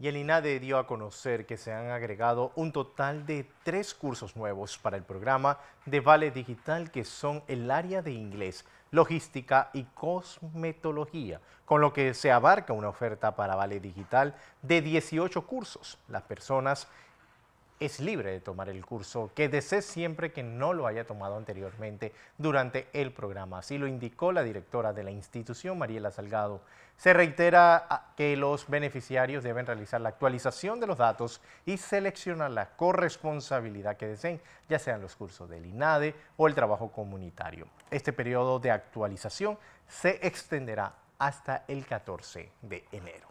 Y el INADE dio a conocer que se han agregado un total de tres cursos nuevos para el programa de Vale Digital, que son el área de inglés, logística y cosmetología, con lo que se abarca una oferta para Vale Digital de 18 cursos. Las personas es libre de tomar el curso que desee siempre que no lo haya tomado anteriormente durante el programa. Así lo indicó la directora de la institución, Mariela Salgado. Se reitera ah, que los beneficiarios deben realizar la actualización de los datos y seleccionar la corresponsabilidad que deseen, ya sean los cursos del INADE o el trabajo comunitario. Este periodo de actualización se extenderá hasta el 14 de enero.